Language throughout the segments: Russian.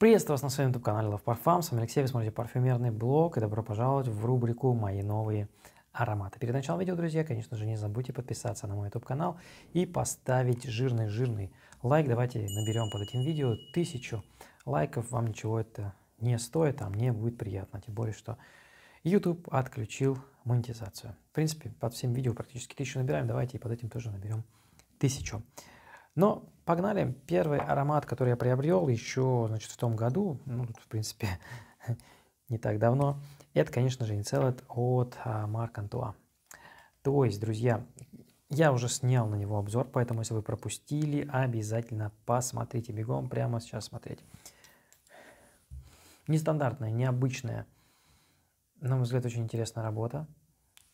Приветствую вас на своем YouTube-канале Love Parfum. С вами Алексей, вы смотрите парфюмерный блог и добро пожаловать в рубрику «Мои новые ароматы». Перед началом видео, друзья, конечно же, не забудьте подписаться на мой YouTube-канал и поставить жирный-жирный лайк. Давайте наберем под этим видео тысячу лайков. Вам ничего это не стоит, а мне будет приятно. Тем более, что YouTube отключил монетизацию. В принципе, под всем видео практически тысячу набираем. Давайте и под этим тоже наберем тысячу. Но погнали. Первый аромат, который я приобрел еще значит, в том году, ну, тут, в принципе, не так давно, это, конечно же, инцелет от Марк Антуа. То есть, друзья, я уже снял на него обзор, поэтому, если вы пропустили, обязательно посмотрите бегом, прямо сейчас смотреть. Нестандартная, необычная, на мой взгляд, очень интересная работа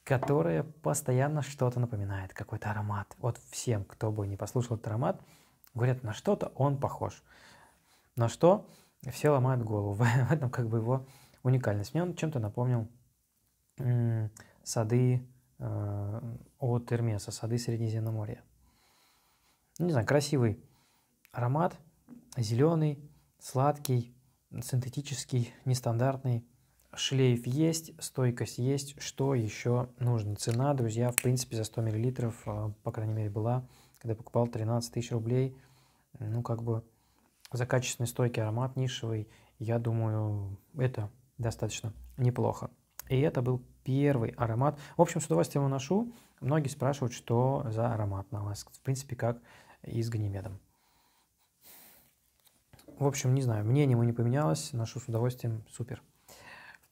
которая постоянно что-то напоминает, какой-то аромат. Вот всем, кто бы не послушал этот аромат, говорят, на что-то он похож. На что все ломают голову. В этом как бы его уникальность. Мне он чем-то напомнил сады э, от Эрмеса, сады Средиземноморья. Не знаю, красивый аромат, зеленый, сладкий, синтетический, нестандартный. Шлейф есть, стойкость есть. Что еще нужно? Цена, друзья, в принципе, за 100 мл, а, по крайней мере, была, когда покупал 13 тысяч рублей. Ну, как бы за качественный стойкий аромат нишевый, я думаю, это достаточно неплохо. И это был первый аромат. В общем, с удовольствием его ношу. Многие спрашивают, что за аромат на вас. В принципе, как и с Ганимедом. В общем, не знаю, мнение ему не поменялось. Ношу с удовольствием. Супер.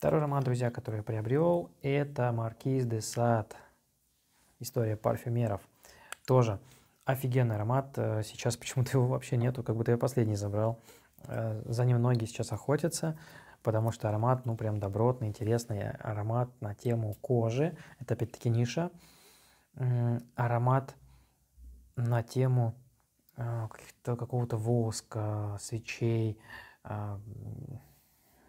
Второй роман, друзья, который я приобрел, это «Маркиз де Сад». История парфюмеров. Тоже офигенный аромат. Э, сейчас почему-то его вообще нету, как будто я последний забрал. Э, за ним многие сейчас охотятся, потому что аромат, ну, прям добротный, интересный аромат на тему кожи. Это, опять-таки, ниша. Аромат на тему э, какого-то воска, свечей,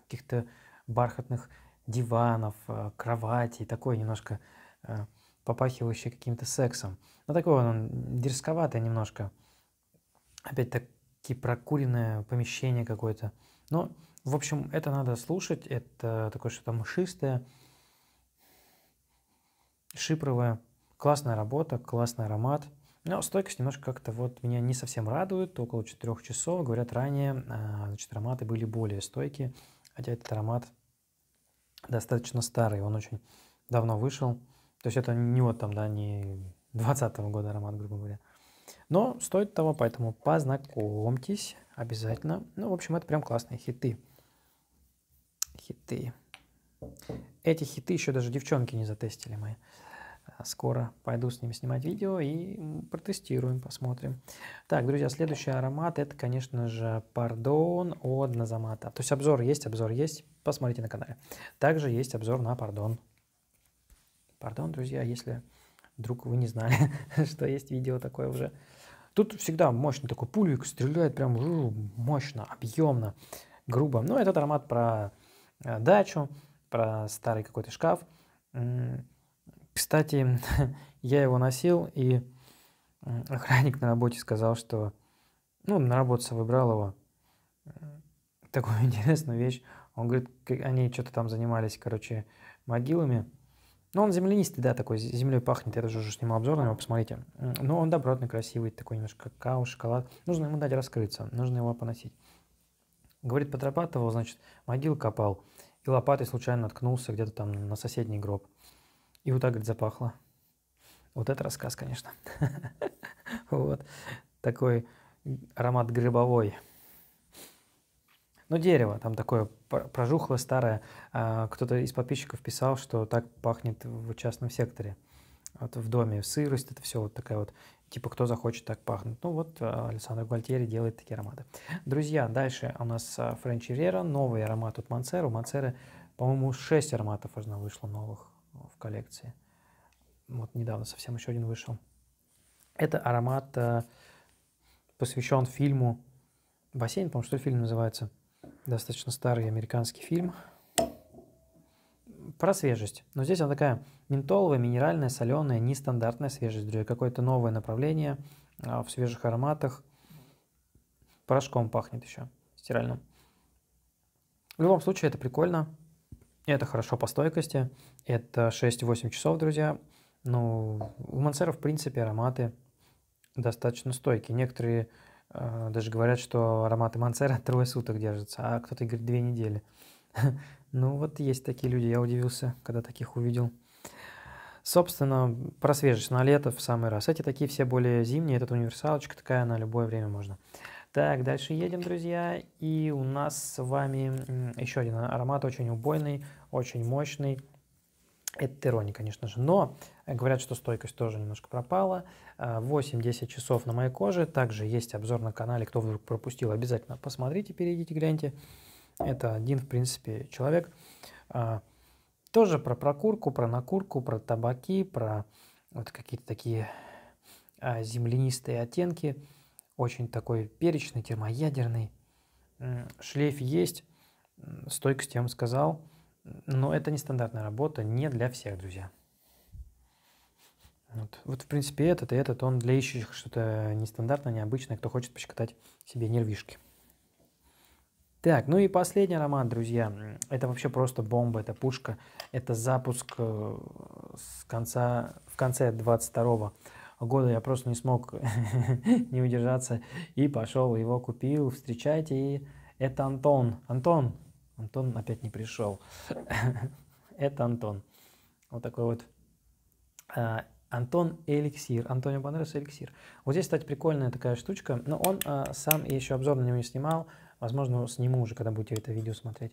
каких-то бархатных диванов, э, кровати, такой немножко э, попахивающий каким-то сексом. Ну такой он, он дерзковатый немножко. Опять-таки прокуренное помещение какое-то. Но, ну, в общем, это надо слушать. Это такое что-то мышистое, шипровое. Классная работа, классный аромат. Но стойкость немножко как-то вот меня не совсем радует. Около четырех часов. Говорят, ранее э, значит, ароматы были более стойкие. Хотя этот аромат достаточно старый, он очень давно вышел. То есть это не вот там, да, не 20 -го года аромат, грубо говоря. Но стоит того, поэтому познакомьтесь обязательно. Ну, в общем, это прям классные хиты. Хиты. Эти хиты еще даже девчонки не затестили мои. А, скоро пойду с ними снимать видео и протестируем, посмотрим. Так, друзья, следующий аромат это, конечно же, Пардон от Назамата. То есть обзор есть, обзор есть посмотрите на канале. Также есть обзор на Пардон. Пардон, друзья, если вдруг вы не знали, что есть видео такое уже. Тут всегда мощный такой пулик, стреляет прям жу, мощно, объемно, грубо. Но этот аромат про э, дачу, про старый какой-то шкаф. Кстати, я его носил, и охранник на работе сказал, что... Ну, на работу выбрал его. Э, такую интересную вещь. Он говорит, они что-то там занимались, короче, могилами. Но ну, он землянистый, да, такой, землей пахнет. Я тоже уже снимал обзор на него, посмотрите. Но ну, он добротный, красивый, такой немножко какао, шоколад. Нужно ему дать раскрыться, нужно его поносить. Говорит, подрабатывал, значит, могил копал. И лопатой случайно наткнулся где-то там на соседний гроб. И вот так, говорит, запахло. Вот это рассказ, конечно. Вот. Такой аромат грибовой. Ну дерево, там такое прожухло старая. А, кто-то из подписчиков писал, что так пахнет в частном секторе. Вот в доме сырость, это все вот такая вот, типа, кто захочет, так пахнет. Ну вот а, Александр Гвальтьери делает такие ароматы. Друзья, дальше у нас Френч Ривера, новый аромат от Мансера. У Мансера, по-моему, 6 ароматов аж вышло новых в коллекции. Вот недавно совсем еще один вышел. Это аромат а, посвящен фильму «Бассейн», по-моему, что фильм называется – достаточно старый американский фильм про свежесть. Но здесь она такая ментоловая, минеральная, соленая, нестандартная свежесть, друзья. Какое-то новое направление а, в свежих ароматах. Порошком пахнет еще, стиральным. В любом случае, это прикольно. Это хорошо по стойкости. Это 6-8 часов, друзья. Ну, у Мансера, в принципе, ароматы достаточно стойкие. Некоторые а, даже говорят, что ароматы Мансера трое суток держатся, а кто-то говорит две недели. Ну вот есть такие люди, я удивился, когда таких увидел. Собственно, про свежесть на лето в самый раз. Эти такие все более зимние, этот универсалочка такая, на любое время можно. Так, дальше едем, друзья, и у нас с вами еще один аромат, очень убойный, очень мощный, это ирония, конечно же. Но э, говорят, что стойкость тоже немножко пропала. 8-10 э, часов на моей коже. Также есть обзор на канале. Кто вдруг пропустил, обязательно посмотрите, перейдите, гляньте. Это один, в принципе, человек. Э, тоже про прокурку, про накурку, про табаки, про вот какие-то такие землянистые оттенки. Очень такой перечный, термоядерный. Шлейф есть. Стойкость я вам сказал. Но это нестандартная работа, не для всех, друзья. Вот, вот в принципе, этот и этот, он для ищущих что-то нестандартное, необычное, кто хочет пощекотать себе нервишки. Так, ну и последний роман, друзья. Это вообще просто бомба, это пушка. Это запуск э, с конца, в конце 22 года. Я просто не смог не удержаться и пошел, его купил. Встречайте, и это Антон. Антон, Антон опять не пришел. Это Антон. Вот такой вот. Э, Антон Эликсир. Антонио Бандерас Эликсир. Вот здесь, кстати, прикольная такая штучка. Но он э, сам еще обзор на него не снимал. Возможно, сниму уже, когда будете это видео смотреть.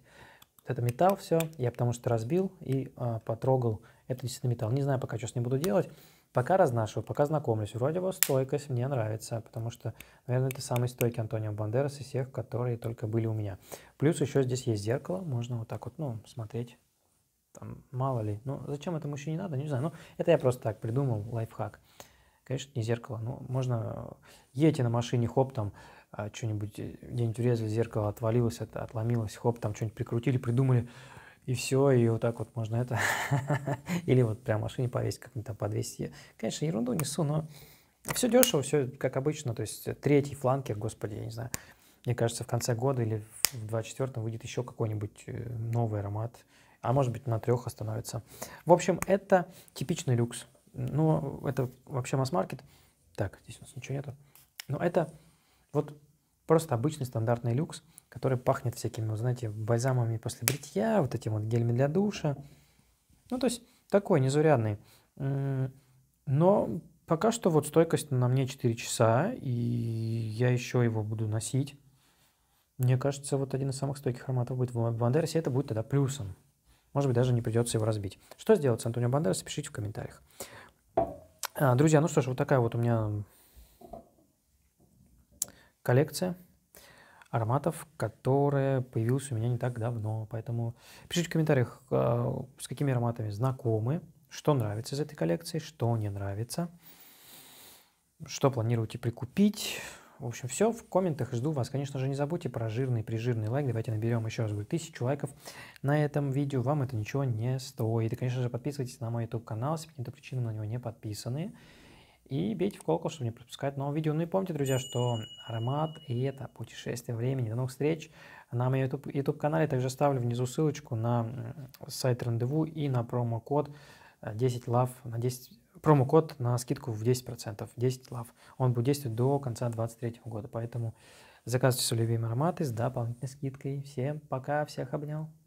Вот это металл все. Я потому что разбил и э, потрогал. Это действительно металл. Не знаю пока, что с ним буду делать. Пока разнашиваю, пока знакомлюсь. Вроде его стойкость мне нравится, потому что, наверное, это самый стойкий Антонио Бандерас из всех, которые только были у меня. Плюс еще здесь есть зеркало, можно вот так вот, ну, смотреть. Там, мало ли. Ну, зачем этому еще не надо, не знаю. Ну, это я просто так придумал, лайфхак. Конечно, не зеркало, ну, можно... Едете на машине, хоп, там, а, что-нибудь, где-нибудь урезали, зеркало отвалилось, это отломилось, хоп, там что-нибудь прикрутили, придумали, и все, и вот так вот можно это. Или вот прям машине повесить, как-нибудь там подвесить. Конечно, ерунду несу, но все дешево, все как обычно. То есть э, третий фланкер, господи, я не знаю. Мне кажется, в конце года или в 24-м выйдет еще какой-нибудь э, новый аромат. А может быть, на трех остановится. В общем, это типичный люкс. Ну, это вообще масс-маркет. Так, здесь у нас ничего нету. Но это вот просто обычный стандартный люкс который пахнет всякими, вот, знаете, бальзамами после бритья, вот этим вот гелями для душа. Ну, то есть такой незурядный. Но пока что вот стойкость на мне 4 часа, и я еще его буду носить. Мне кажется, вот один из самых стойких ароматов будет в Бандерасе, это будет тогда плюсом. Может быть, даже не придется его разбить. Что сделать с Антонио Бандерас, пишите в комментариях. А, друзья, ну что ж, вот такая вот у меня коллекция ароматов, которые появились у меня не так давно. Поэтому пишите в комментариях, а, с какими ароматами знакомы, что нравится из этой коллекции, что не нравится, что планируете прикупить. В общем, все в комментах. Жду вас. Конечно же, не забудьте про жирный, прижирный лайк. Давайте наберем еще раз говорю, тысячу лайков на этом видео. Вам это ничего не стоит. И, конечно же, подписывайтесь на мой YouTube-канал, если по каким-то причинам на него не подписаны и бейте в колокол, чтобы не пропускать новые видео. Ну и помните, друзья, что аромат и это путешествие времени. До новых встреч на моем YouTube, YouTube канале. Также ставлю внизу ссылочку на сайт рандеву и на промокод 10 э, лав на 10 промокод на скидку в 10%, 10 лав. Он будет действовать до конца 2023 года, поэтому заказывайте свои любимые ароматы с дополнительной скидкой. Всем пока, всех обнял.